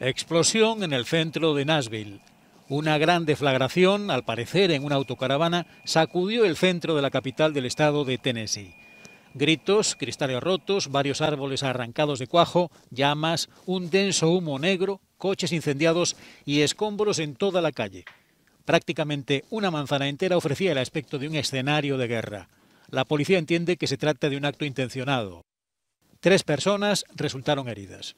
Explosión en el centro de Nashville. Una gran deflagración, al parecer en una autocaravana, sacudió el centro de la capital del estado de Tennessee. Gritos, cristales rotos, varios árboles arrancados de cuajo, llamas, un denso humo negro, coches incendiados y escombros en toda la calle. Prácticamente una manzana entera ofrecía el aspecto de un escenario de guerra. La policía entiende que se trata de un acto intencionado. Tres personas resultaron heridas.